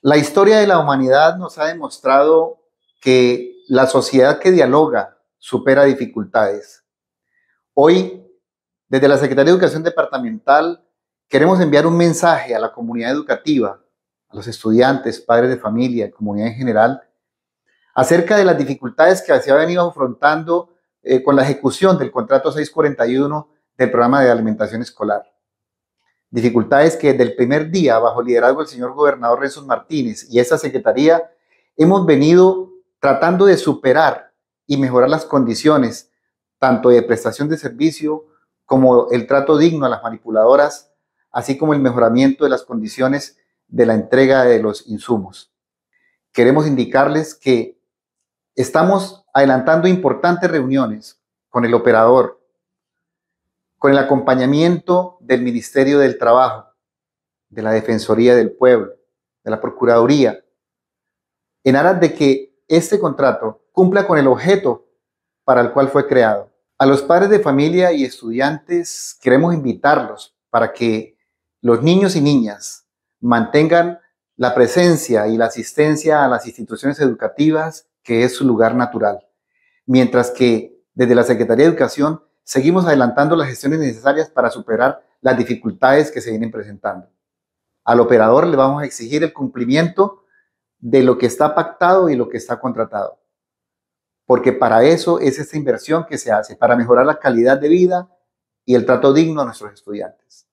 La historia de la humanidad nos ha demostrado que la sociedad que dialoga supera dificultades. Hoy, desde la Secretaría de Educación Departamental, queremos enviar un mensaje a la comunidad educativa, a los estudiantes, padres de familia, comunidad en general, acerca de las dificultades que se ha venido afrontando eh, con la ejecución del contrato 641 del programa de alimentación escolar. Dificultades que desde el primer día, bajo liderazgo del señor gobernador Renzo Martínez y esa secretaría, hemos venido tratando de superar y mejorar las condiciones, tanto de prestación de servicio como el trato digno a las manipuladoras, así como el mejoramiento de las condiciones de la entrega de los insumos. Queremos indicarles que estamos adelantando importantes reuniones con el operador, con el acompañamiento del Ministerio del Trabajo, de la Defensoría del Pueblo, de la Procuraduría, en aras de que este contrato cumpla con el objeto para el cual fue creado. A los padres de familia y estudiantes queremos invitarlos para que los niños y niñas mantengan la presencia y la asistencia a las instituciones educativas, que es su lugar natural, mientras que desde la Secretaría de Educación seguimos adelantando las gestiones necesarias para superar las dificultades que se vienen presentando. Al operador le vamos a exigir el cumplimiento de lo que está pactado y lo que está contratado, porque para eso es esta inversión que se hace, para mejorar la calidad de vida y el trato digno a nuestros estudiantes.